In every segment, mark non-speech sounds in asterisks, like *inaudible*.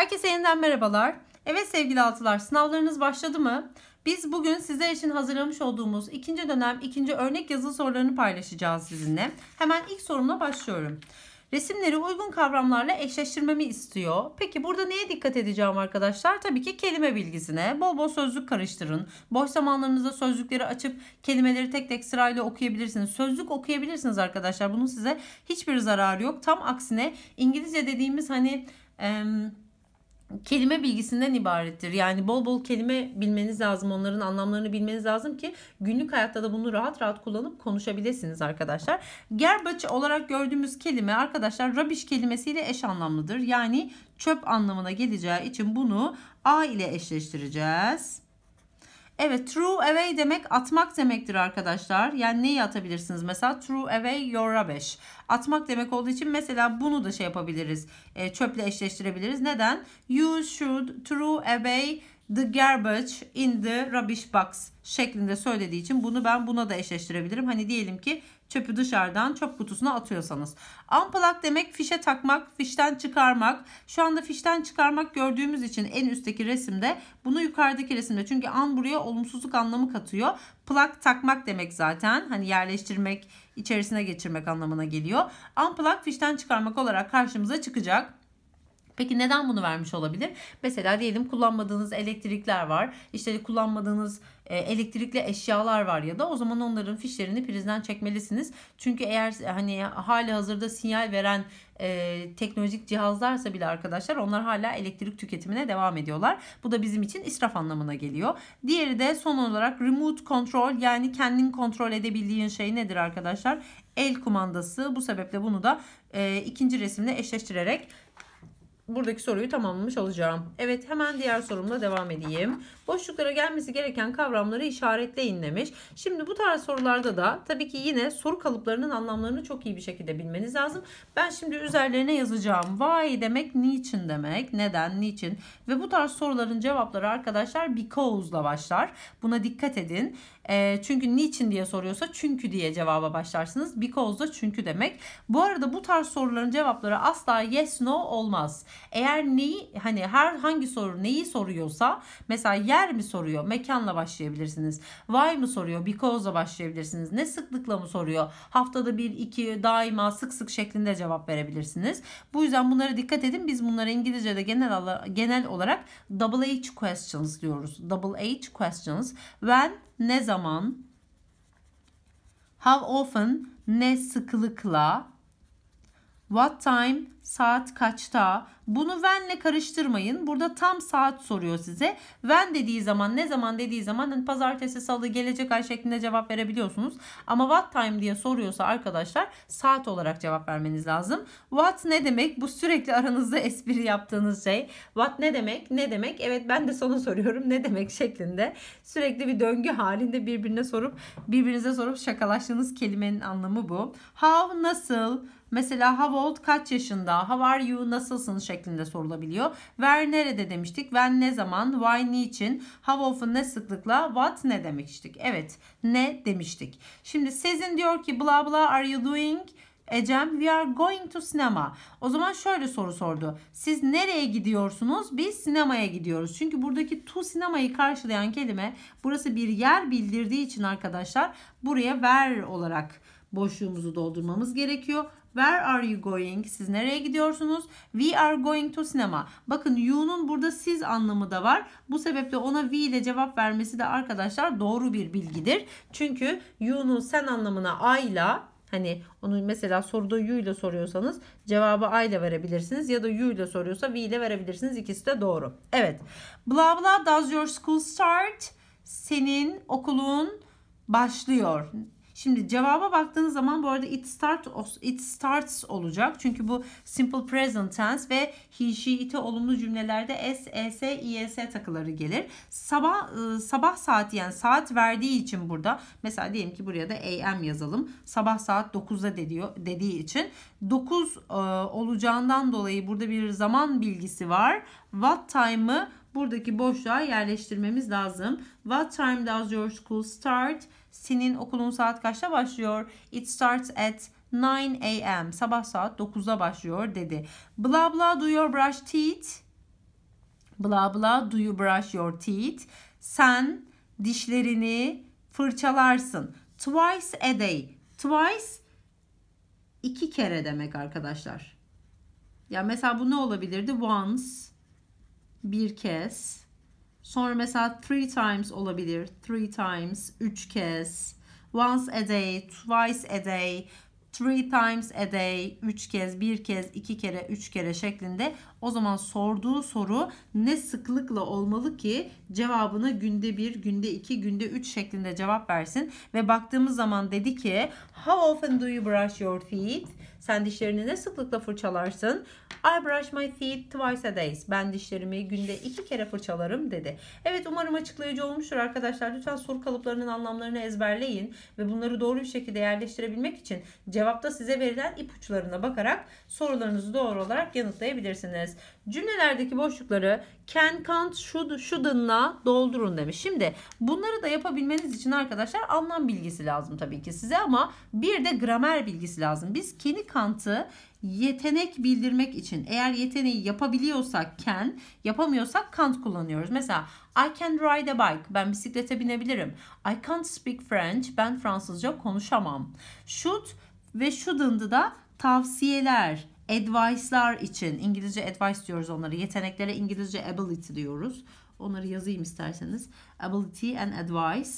Herkese yeniden merhabalar. Evet sevgili altılar sınavlarınız başladı mı? Biz bugün sizler için hazırlamış olduğumuz ikinci dönem ikinci örnek yazılı sorularını paylaşacağız sizinle. Hemen ilk sorumla başlıyorum. Resimleri uygun kavramlarla eşleştirmemi istiyor. Peki burada neye dikkat edeceğim arkadaşlar? Tabii ki kelime bilgisine. Bol bol sözlük karıştırın. Boş zamanlarınızda sözlükleri açıp kelimeleri tek tek sırayla okuyabilirsiniz. Sözlük okuyabilirsiniz arkadaşlar. Bunun size hiçbir zararı yok. Tam aksine İngilizce dediğimiz hani... Im, kelime bilgisinden ibarettir. Yani bol bol kelime bilmeniz lazım. Onların anlamlarını bilmeniz lazım ki günlük hayatta da bunu rahat rahat kullanıp konuşabilirsiniz arkadaşlar. Gerbaç olarak gördüğümüz kelime arkadaşlar rubbish kelimesiyle eş anlamlıdır. Yani çöp anlamına geleceği için bunu A ile eşleştireceğiz. Evet throw away demek atmak demektir arkadaşlar. Yani neyi atabilirsiniz? Mesela throw away your rubbish. Atmak demek olduğu için mesela bunu da şey yapabiliriz. E, çöple eşleştirebiliriz. Neden? You should throw away the garbage in the rubbish box şeklinde söylediği için bunu ben buna da eşleştirebilirim. Hani diyelim ki çöpü dışarıdan çöp kutusuna atıyorsanız. Unplug demek fişe takmak, fişten çıkarmak. Şu anda fişten çıkarmak gördüğümüz için en üstteki resimde bunu yukarıdaki resimde. Çünkü an buraya olumsuzluk anlamı katıyor. Plug takmak demek zaten. Hani yerleştirmek, içerisine geçirmek anlamına geliyor. Unplug fişten çıkarmak olarak karşımıza çıkacak. Peki neden bunu vermiş olabilir? Mesela diyelim kullanmadığınız elektrikler var. İşte kullanmadığınız e, elektrikli eşyalar var ya da o zaman onların fişlerini prizden çekmelisiniz. Çünkü eğer hani hali hazırda sinyal veren e, teknolojik cihazlarsa bile arkadaşlar onlar hala elektrik tüketimine devam ediyorlar. Bu da bizim için israf anlamına geliyor. Diğeri de son olarak remote control yani kendin kontrol edebildiğin şey nedir arkadaşlar? El kumandası. Bu sebeple bunu da e, ikinci resimle eşleştirerek buradaki soruyu tamamlamış olacağım. Evet hemen diğer sorumla devam edeyim. Boşluklara gelmesi gereken kavramları işaretleyin demiş. Şimdi bu tarz sorularda da tabii ki yine soru kalıplarının anlamlarını çok iyi bir şekilde bilmeniz lazım. Ben şimdi üzerlerine yazacağım. Why demek niçin demek. Neden, niçin. Ve bu tarz soruların cevapları arkadaşlar because'la başlar. Buna dikkat edin çünkü niçin diye soruyorsa çünkü diye cevaba başlarsınız. Because da çünkü demek. Bu arada bu tarz soruların cevapları asla yes no olmaz. Eğer neyi hani her hangi soru neyi soruyorsa mesela yer mi soruyor mekanla başlayabilirsiniz. Why mı soruyor because'la başlayabilirsiniz. Ne sıklıkla mı soruyor haftada bir iki daima sık sık şeklinde cevap verebilirsiniz. Bu yüzden bunlara dikkat edin. Biz bunları İngilizce'de genel genel olarak double H questions diyoruz. Double H questions. When, ne zaman, how often ne sıklıkla, what time saat kaçta, bunu when'le karıştırmayın. Burada tam saat soruyor size. When dediği zaman ne zaman dediği zaman hani pazartesi salı gelecek ay şeklinde cevap verebiliyorsunuz. Ama what time diye soruyorsa arkadaşlar saat olarak cevap vermeniz lazım. What ne demek? Bu sürekli aranızda espri yaptığınız şey. What ne demek? Ne demek? Evet ben de sana soruyorum ne demek şeklinde. Sürekli bir döngü halinde birbirine sorup birbirinize sorup şakalaştığınız kelimenin anlamı bu. How nasıl? Mesela how old kaç yaşında? How are you? Nasılsın? şeklinde şeklinde sorulabiliyor. Where nerede demiştik? When ne zaman? Why niçin? How often ne sıklıkla? What ne demiştik? Evet ne demiştik. Şimdi sizin diyor ki bla bla are you doing? Ecem we are going to cinema. O zaman şöyle soru sordu. Siz nereye gidiyorsunuz? Biz sinemaya gidiyoruz. Çünkü buradaki to sinemayı karşılayan kelime burası bir yer bildirdiği için arkadaşlar buraya ver olarak boşluğumuzu doldurmamız gerekiyor. Where are you going? Siz nereye gidiyorsunuz? We are going to cinema. Bakın you'nun burada siz anlamı da var. Bu sebeple ona we ile cevap vermesi de arkadaşlar doğru bir bilgidir. Çünkü you'nun sen anlamına ayla. Hani onu mesela soruda you ile soruyorsanız cevabı I ile verebilirsiniz ya da you ile soruyorsa we ile verebilirsiniz. İkisi de doğru. Evet. Bla bla does your school start? Senin okulun başlıyor. Şimdi cevaba baktığınız zaman bu arada it start it starts olacak. Çünkü bu simple present tense ve he she it'e olumlu cümlelerde s e, s es s takıları gelir. Sabah ıı, sabah saati yani saat verdiği için burada mesela diyelim ki buraya da am yazalım. Sabah saat 9'da dediyor dediği için 9 ıı, olacağından dolayı burada bir zaman bilgisi var. What time'ı buradaki boşluğa yerleştirmemiz lazım. What time does your school start? Senin okulun saat kaçta başlıyor? It starts at 9 a.m. Sabah saat 9'da başlıyor dedi. Bla bla do your brush teeth? Bla bla do you brush your teeth? Sen dişlerini fırçalarsın. Twice a day. Twice iki kere demek arkadaşlar. Ya mesela bu ne olabilirdi? Once bir kez Sonra mesela three times olabilir. Three times, üç kez. Once a day, twice a day, three times a day, üç kez, bir kez, iki kere, üç kere şeklinde. O zaman sorduğu soru ne sıklıkla olmalı ki cevabını günde bir, günde iki, günde üç şeklinde cevap versin. Ve baktığımız zaman dedi ki, how often do you brush your teeth? Sen dişlerini ne sıklıkla fırçalarsın? I brush my teeth twice a day. Ben dişlerimi günde iki kere fırçalarım dedi. Evet umarım açıklayıcı olmuştur arkadaşlar. Lütfen soru kalıplarının anlamlarını ezberleyin ve bunları doğru bir şekilde yerleştirebilmek için cevapta size verilen ipuçlarına bakarak sorularınızı doğru olarak yanıtlayabilirsiniz. Cümlelerdeki boşlukları can, can't, should, shouldn'la doldurun demiş. Şimdi bunları da yapabilmeniz için arkadaşlar anlam bilgisi lazım tabii ki size ama bir de gramer bilgisi lazım. Biz can'i kantı yetenek bildirmek için eğer yeteneği yapabiliyorsak can, yapamıyorsak can't kullanıyoruz. Mesela I can ride a bike. Ben bisiklete binebilirim. I can't speak French. Ben Fransızca konuşamam. Should ve shouldn't'ı da tavsiyeler, advice'lar için İngilizce advice diyoruz onları. Yeteneklere İngilizce ability diyoruz. Onları yazayım isterseniz. Ability and advice.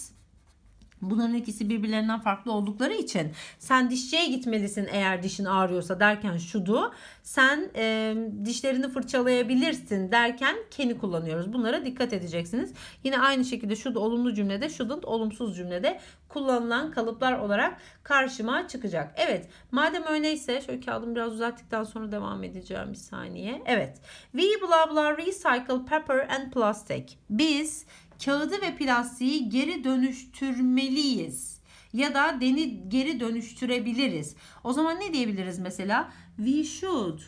Bunların ikisi birbirlerinden farklı oldukları için sen dişçiye gitmelisin eğer dişin ağrıyorsa derken şudu. Sen e, dişlerini fırçalayabilirsin derken keni kullanıyoruz. Bunlara dikkat edeceksiniz. Yine aynı şekilde şudu olumlu cümlede shouldn't olumsuz cümlede kullanılan kalıplar olarak karşıma çıkacak. Evet madem öyleyse şöyle kağıdımı biraz uzattıktan sonra devam edeceğim bir saniye. Evet. We blah blah recycle paper and plastic. Biz kağıdı ve plastiği geri dönüştürmeliyiz ya da deni geri dönüştürebiliriz. O zaman ne diyebiliriz mesela? We should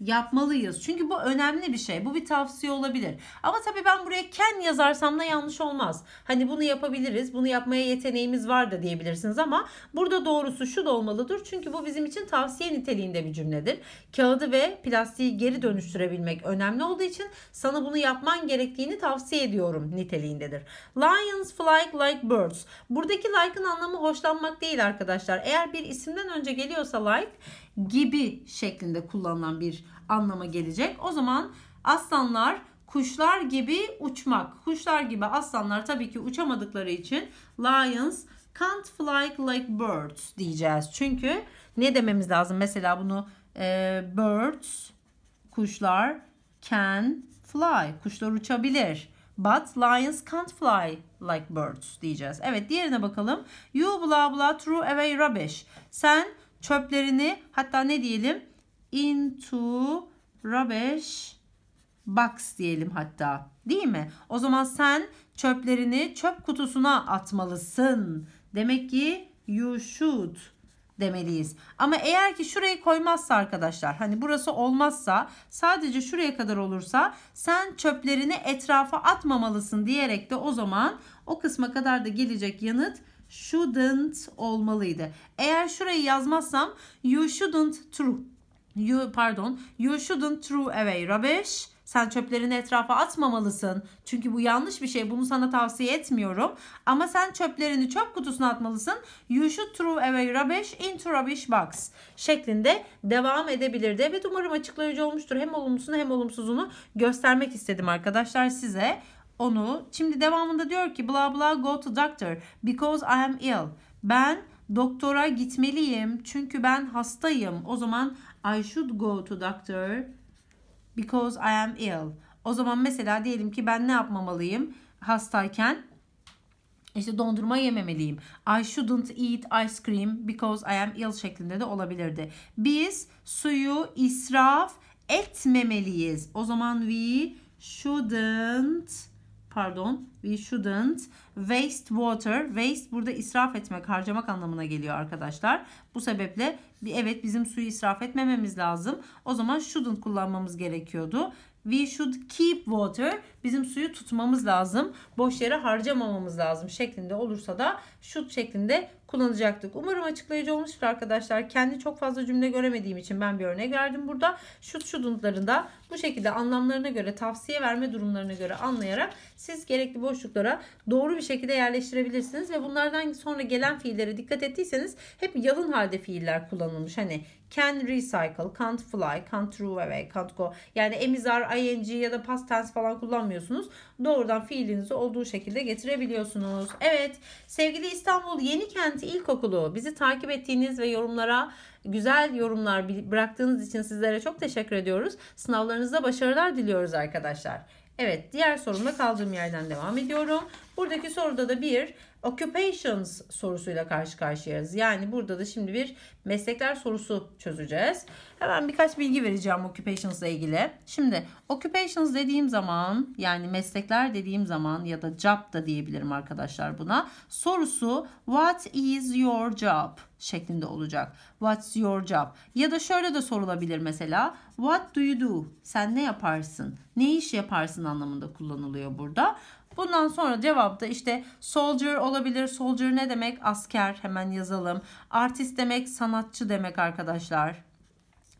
yapmalıyız. Çünkü bu önemli bir şey. Bu bir tavsiye olabilir. Ama tabii ben buraya ken yazarsam da yanlış olmaz. Hani bunu yapabiliriz. Bunu yapmaya yeteneğimiz var da diyebilirsiniz ama burada doğrusu şu da olmalıdır. Çünkü bu bizim için tavsiye niteliğinde bir cümledir. Kağıdı ve plastiği geri dönüştürebilmek önemli olduğu için sana bunu yapman gerektiğini tavsiye ediyorum niteliğindedir. Lions fly like birds. Buradaki like'ın anlamı hoşlanmak değil arkadaşlar. Eğer bir isimden önce geliyorsa like gibi şeklinde kullanılan bir anlama gelecek. O zaman aslanlar kuşlar gibi uçmak. Kuşlar gibi aslanlar tabii ki uçamadıkları için lions can't fly like birds diyeceğiz. Çünkü ne dememiz lazım? Mesela bunu e, birds kuşlar can fly. Kuşlar uçabilir. But lions can't fly like birds diyeceğiz. Evet diğerine bakalım. You blah blah threw away rubbish. Sen çöplerini hatta ne diyelim into rubbish box diyelim hatta değil mi? O zaman sen çöplerini çöp kutusuna atmalısın. Demek ki you should demeliyiz. Ama eğer ki şurayı koymazsa arkadaşlar hani burası olmazsa sadece şuraya kadar olursa sen çöplerini etrafa atmamalısın diyerek de o zaman o kısma kadar da gelecek yanıt shouldn't olmalıydı. Eğer şurayı yazmazsam you shouldn't throw you pardon you shouldn't throw away rubbish. Sen çöplerini etrafa atmamalısın. Çünkü bu yanlış bir şey. Bunu sana tavsiye etmiyorum. Ama sen çöplerini çöp kutusuna atmalısın. You should throw away rubbish into rubbish box şeklinde devam edebilirdi. Evet umarım açıklayıcı olmuştur. Hem olumsuzunu hem olumsuzunu göstermek istedim arkadaşlar size onu. Şimdi devamında diyor ki bla bla go to doctor because I am ill. Ben doktora gitmeliyim çünkü ben hastayım. O zaman I should go to doctor because I am ill. O zaman mesela diyelim ki ben ne yapmamalıyım hastayken? İşte dondurma yememeliyim. I shouldn't eat ice cream because I am ill şeklinde de olabilirdi. Biz suyu israf etmemeliyiz. O zaman we shouldn't pardon we shouldn't waste water. Waste burada israf etmek, harcamak anlamına geliyor arkadaşlar. Bu sebeple evet bizim suyu israf etmememiz lazım. O zaman shouldn't kullanmamız gerekiyordu. We should keep water. Bizim suyu tutmamız lazım. Boş yere harcamamamız lazım şeklinde olursa da should şeklinde kullanacaktık. Umarım açıklayıcı olmuştur arkadaşlar. Kendi çok fazla cümle göremediğim için ben bir örnek verdim burada. şu şudundlarında bu şekilde anlamlarına göre tavsiye verme durumlarına göre anlayarak siz gerekli boşluklara doğru bir şekilde yerleştirebilirsiniz ve bunlardan sonra gelen fiillere dikkat ettiyseniz hep yalın halde fiiller kullanılmış. Hani Can recycle, can't fly, can't throw away, can't go. Yani emizar, ing ya da past tense falan kullanmıyorsunuz. Doğrudan fiilinizi olduğu şekilde getirebiliyorsunuz. Evet sevgili İstanbul Yeni Kenti İlkokulu bizi takip ettiğiniz ve yorumlara güzel yorumlar bıraktığınız için sizlere çok teşekkür ediyoruz. Sınavlarınızda başarılar diliyoruz arkadaşlar. Evet diğer sorumda kaldığım yerden devam ediyorum. Buradaki soruda da bir occupations sorusuyla karşı karşıyayız. Yani burada da şimdi bir meslekler sorusu çözeceğiz. Hemen birkaç bilgi vereceğim occupations ile ilgili. Şimdi occupations dediğim zaman yani meslekler dediğim zaman ya da job da diyebilirim arkadaşlar buna. Sorusu what is your job şeklinde olacak. What's your job? Ya da şöyle de sorulabilir mesela. What do you do? Sen ne yaparsın? Ne iş yaparsın anlamında kullanılıyor burada. Bundan sonra cevapta işte soldier olabilir. Soldier ne demek? Asker hemen yazalım. Artist demek sanatçı demek arkadaşlar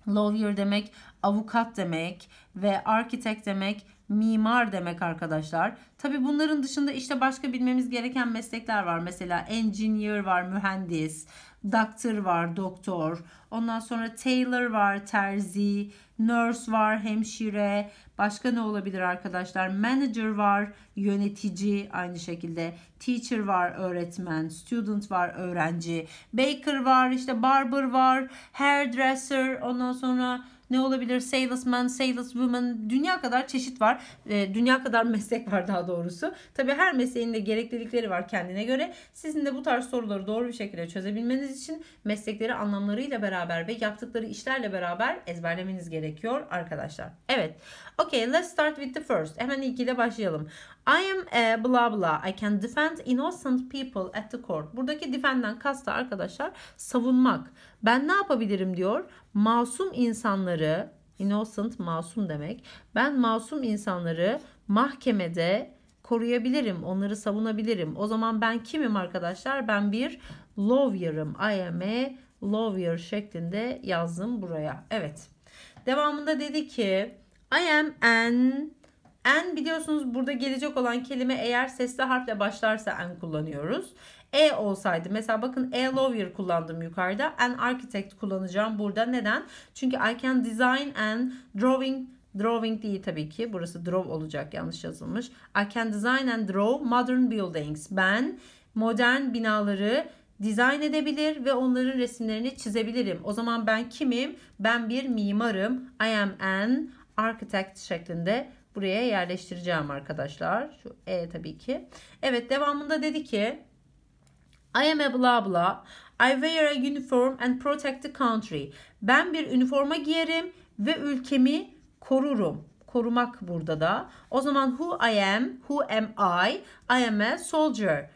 Lawyer demek avukat demek ve architect demek mimar demek arkadaşlar. Tabi bunların dışında işte başka bilmemiz gereken meslekler var. Mesela engineer var, mühendis, Doctor var doktor. Ondan sonra tailor var terzi. Nurse var hemşire. Başka ne olabilir arkadaşlar? Manager var yönetici aynı şekilde. Teacher var öğretmen. Student var öğrenci. Baker var işte barber var. Hairdresser ondan sonra ne olabilir? Salesman, saleswoman dünya kadar çeşit var. E, dünya kadar *laughs* meslek var daha doğrusu. Tabii her mesleğin de gereklilikleri var kendine göre. Sizin de bu tarz soruları doğru bir şekilde çözebilmeniz için meslekleri anlamlarıyla beraber ve yaptıkları işlerle beraber ezberlemeniz gerekiyor arkadaşlar. Evet. Okay, let's start with the first. Hemen ilkiyle başlayalım. I am e, a blah blah. I can defend innocent people at the court. Buradaki defend'den kasta arkadaşlar savunmak. Ben ne yapabilirim diyor. Masum insanları innocent masum demek. Ben masum insanları mahkemede koruyabilirim. Onları savunabilirim. O zaman ben kimim arkadaşlar? Ben bir lawyer'ım. I am a lawyer şeklinde yazdım buraya. Evet. Devamında dedi ki I am an en biliyorsunuz burada gelecek olan kelime eğer sesli harfle başlarsa en kullanıyoruz. E olsaydı mesela bakın a e lawyer kullandım yukarıda. An architect kullanacağım burada. Neden? Çünkü I can design and drawing Drawing değil tabii ki. Burası draw olacak yanlış yazılmış. I can design and draw modern buildings. Ben modern binaları dizayn edebilir ve onların resimlerini çizebilirim. O zaman ben kimim? Ben bir mimarım. I am an architect şeklinde buraya yerleştireceğim arkadaşlar. Şu E tabii ki. Evet devamında dedi ki I am a blah blah. I wear a uniform and protect the country. Ben bir üniforma giyerim ve ülkemi korurum. Korumak burada da. O zaman who I am, who am I? I am a soldier.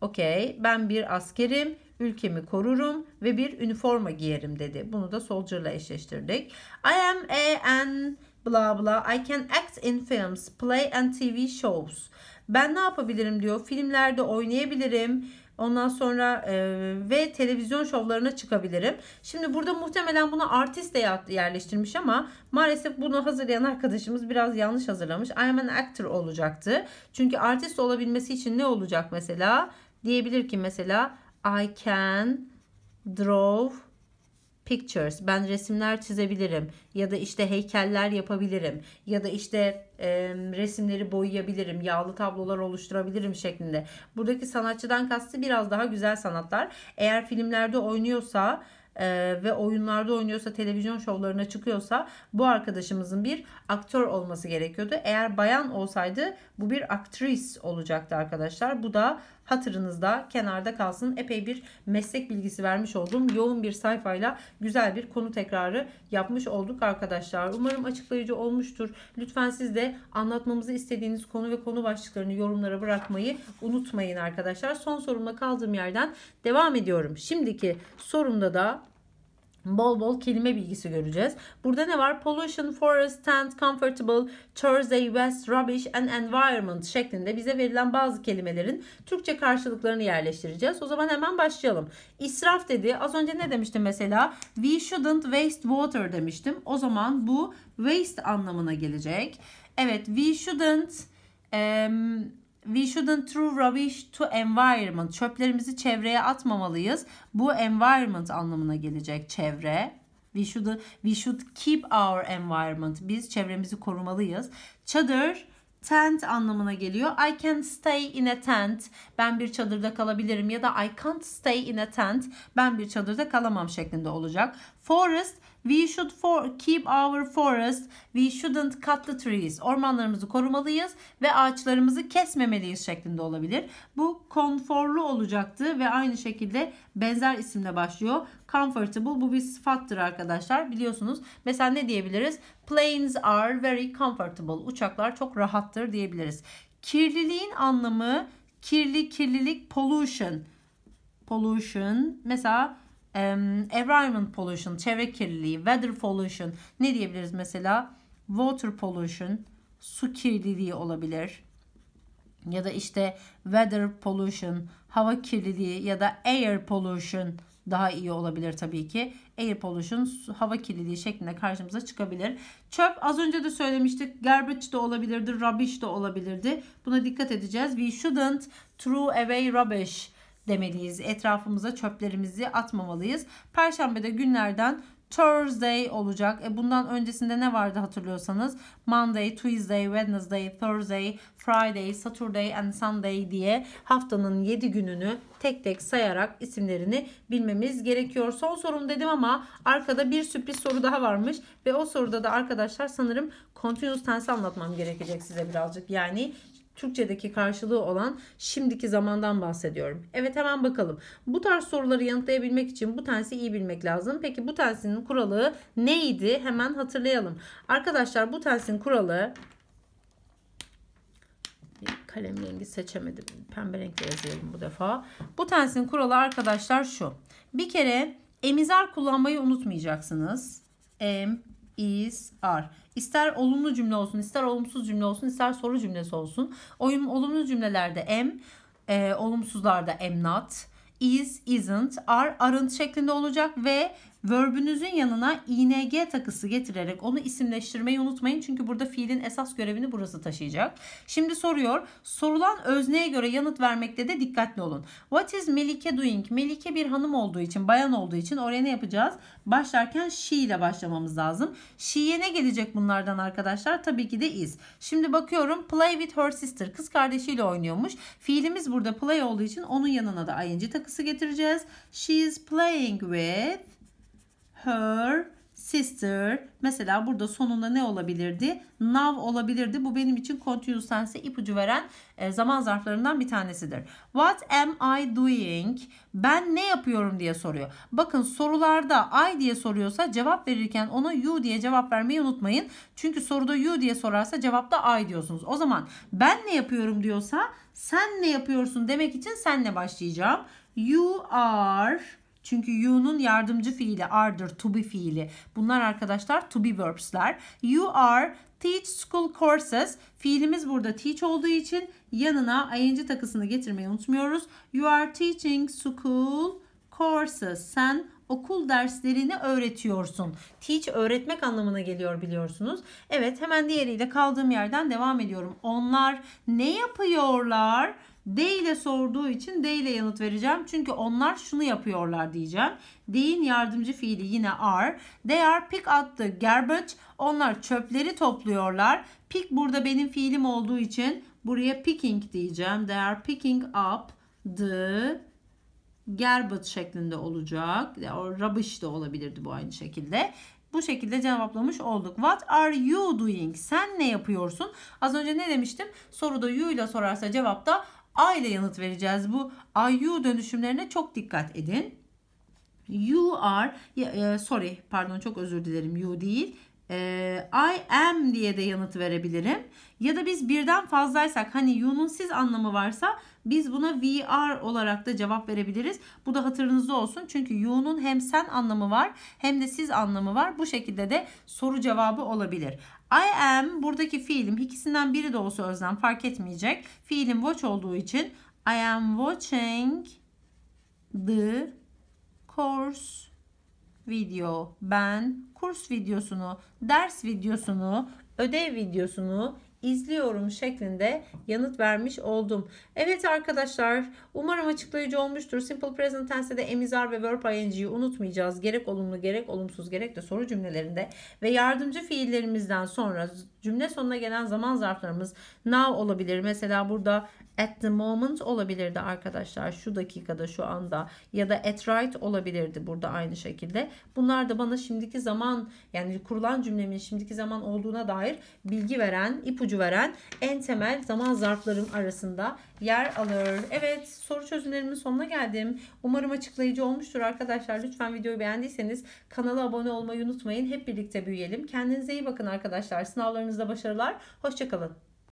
Okay. ben bir askerim, ülkemi korurum ve bir üniforma giyerim dedi. Bunu da soldier'la eşleştirdik. I am a an bla bla. I can act in films, play and TV shows. Ben ne yapabilirim diyor. Filmlerde oynayabilirim. Ondan sonra e, ve televizyon şovlarına çıkabilirim. Şimdi burada muhtemelen bunu artist de yerleştirmiş ama maalesef bunu hazırlayan arkadaşımız biraz yanlış hazırlamış. I am an actor olacaktı. Çünkü artist olabilmesi için ne olacak mesela? Diyebilir ki mesela I can draw pictures ben resimler çizebilirim ya da işte heykeller yapabilirim ya da işte e, resimleri boyayabilirim yağlı tablolar oluşturabilirim şeklinde buradaki sanatçıdan kastı biraz daha güzel sanatlar eğer filmlerde oynuyorsa e, ve oyunlarda oynuyorsa televizyon şovlarına çıkıyorsa bu arkadaşımızın bir aktör olması gerekiyordu. Eğer bayan olsaydı bu bir aktris olacaktı arkadaşlar. Bu da hatırınızda kenarda kalsın. Epey bir meslek bilgisi vermiş oldum. Yoğun bir sayfayla güzel bir konu tekrarı yapmış olduk arkadaşlar. Umarım açıklayıcı olmuştur. Lütfen siz de anlatmamızı istediğiniz konu ve konu başlıklarını yorumlara bırakmayı unutmayın arkadaşlar. Son sorumla kaldığım yerden devam ediyorum. Şimdiki sorumda da Bol bol kelime bilgisi göreceğiz. Burada ne var? Pollution, forest, tent, comfortable, Thursday, west, rubbish and environment şeklinde bize verilen bazı kelimelerin Türkçe karşılıklarını yerleştireceğiz. O zaman hemen başlayalım. İsraf dedi. Az önce ne demiştim mesela? We shouldn't waste water demiştim. O zaman bu waste anlamına gelecek. Evet, we shouldn't um, We shouldn't throw rubbish to environment. Çöplerimizi çevreye atmamalıyız. Bu environment anlamına gelecek çevre. We should we should keep our environment. Biz çevremizi korumalıyız. Çadır tent anlamına geliyor. I can stay in a tent. Ben bir çadırda kalabilirim ya da I can't stay in a tent. Ben bir çadırda kalamam şeklinde olacak. Forest We should for keep our forest. We shouldn't cut the trees. Ormanlarımızı korumalıyız ve ağaçlarımızı kesmemeliyiz şeklinde olabilir. Bu konforlu olacaktı ve aynı şekilde benzer isimle başlıyor. Comfortable bu bir sıfattır arkadaşlar biliyorsunuz. Mesela ne diyebiliriz? Planes are very comfortable. Uçaklar çok rahattır diyebiliriz. Kirliliğin anlamı kirli kirlilik pollution. Pollution mesela um, environment pollution, çevre kirliliği, weather pollution ne diyebiliriz mesela? Water pollution, su kirliliği olabilir. Ya da işte weather pollution, hava kirliliği ya da air pollution daha iyi olabilir tabii ki. Air pollution hava kirliliği şeklinde karşımıza çıkabilir. Çöp az önce de söylemiştik. Garbage de olabilirdi, rubbish de olabilirdi. Buna dikkat edeceğiz. We shouldn't throw away rubbish demeliyiz. Etrafımıza çöplerimizi atmamalıyız. Perşembe de günlerden Thursday olacak. E bundan öncesinde ne vardı hatırlıyorsanız? Monday, Tuesday, Wednesday, Thursday, Friday, Saturday and Sunday diye haftanın 7 gününü tek tek sayarak isimlerini bilmemiz gerekiyor. Son sorum dedim ama arkada bir sürpriz soru daha varmış ve o soruda da arkadaşlar sanırım continuous tense anlatmam gerekecek size birazcık. Yani Türkçedeki karşılığı olan şimdiki zamandan bahsediyorum. Evet hemen bakalım. Bu tarz soruları yanıtlayabilmek için bu tensi iyi bilmek lazım. Peki bu tensinin kuralı neydi? Hemen hatırlayalım. Arkadaşlar bu tensin kuralı kalem rengi seçemedim. Pembe renkle yazıyorum bu defa. Bu tensin kuralı arkadaşlar şu. Bir kere emizar kullanmayı unutmayacaksınız. Em, is, are. İster olumlu cümle olsun, ister olumsuz cümle olsun, ister soru cümlesi olsun. Oyun olumlu cümlelerde am, e, olumsuzlarda am not, is, isn't, are, aren't şeklinde olacak ve verbünüzün yanına ing takısı getirerek onu isimleştirmeyi unutmayın. Çünkü burada fiilin esas görevini burası taşıyacak. Şimdi soruyor. Sorulan özneye göre yanıt vermekte de dikkatli olun. What is Melike doing? Melike bir hanım olduğu için, bayan olduğu için oraya ne yapacağız? Başlarken she ile başlamamız lazım. She'ye ne gelecek bunlardan arkadaşlar? Tabii ki de is. Şimdi bakıyorum play with her sister. Kız kardeşiyle oynuyormuş. Fiilimiz burada play olduğu için onun yanına da ing takısı getireceğiz. She is playing with her sister. Mesela burada sonunda ne olabilirdi? Now olabilirdi. Bu benim için continuous tense'e ipucu veren e, zaman zarflarından bir tanesidir. What am I doing? Ben ne yapıyorum diye soruyor. Bakın sorularda I diye soruyorsa cevap verirken ona you diye cevap vermeyi unutmayın. Çünkü soruda you diye sorarsa cevapta I diyorsunuz. O zaman ben ne yapıyorum diyorsa sen ne yapıyorsun demek için senle başlayacağım. You are çünkü you'nun yardımcı fiili are'dır, to be fiili. Bunlar arkadaşlar to be verbs'ler. You are teach school courses. Fiilimiz burada teach olduğu için yanına ing takısını getirmeyi unutmuyoruz. You are teaching school courses. Sen okul derslerini öğretiyorsun. Teach öğretmek anlamına geliyor biliyorsunuz. Evet hemen diğeriyle kaldığım yerden devam ediyorum. Onlar ne yapıyorlar? D ile sorduğu için D ile yanıt vereceğim. Çünkü onlar şunu yapıyorlar diyeceğim. De'in yardımcı fiili yine are. They are pick up the garbage. Onlar çöpleri topluyorlar. Pick burada benim fiilim olduğu için buraya picking diyeceğim. They are picking up the garbage şeklinde olacak. Or rubbish de olabilirdi bu aynı şekilde. Bu şekilde cevaplamış olduk. What are you doing? Sen ne yapıyorsun? Az önce ne demiştim? Soruda you ile sorarsa cevapta A ile yanıt vereceğiz. Bu IU dönüşümlerine çok dikkat edin. You are e, sorry pardon çok özür dilerim you değil. E, I am diye de yanıt verebilirim. Ya da biz birden fazlaysak hani you'nun siz anlamı varsa biz buna we are olarak da cevap verebiliriz. Bu da hatırınızda olsun. Çünkü you'nun hem sen anlamı var hem de siz anlamı var. Bu şekilde de soru cevabı olabilir. I am buradaki fiilim ikisinden biri de olsa özlem fark etmeyecek. Fiilim watch olduğu için I am watching the course video. Ben kurs videosunu, ders videosunu, ödev videosunu izliyorum şeklinde yanıt vermiş oldum. Evet arkadaşlar umarım açıklayıcı olmuştur. Simple present tense'de emizar ve verb ing'yi unutmayacağız. Gerek olumlu gerek olumsuz gerek de soru cümlelerinde ve yardımcı fiillerimizden sonra cümle sonuna gelen zaman zarflarımız now olabilir. Mesela burada at the moment olabilirdi arkadaşlar şu dakikada şu anda ya da at right olabilirdi burada aynı şekilde. Bunlar da bana şimdiki zaman yani kurulan cümlemin şimdiki zaman olduğuna dair bilgi veren, ipucu veren en temel zaman zarflarım arasında yer alır. Evet soru çözümlerimin sonuna geldim. Umarım açıklayıcı olmuştur arkadaşlar. Lütfen videoyu beğendiyseniz kanala abone olmayı unutmayın. Hep birlikte büyüyelim. Kendinize iyi bakın arkadaşlar. Sınavlarınızda başarılar. Hoşçakalın.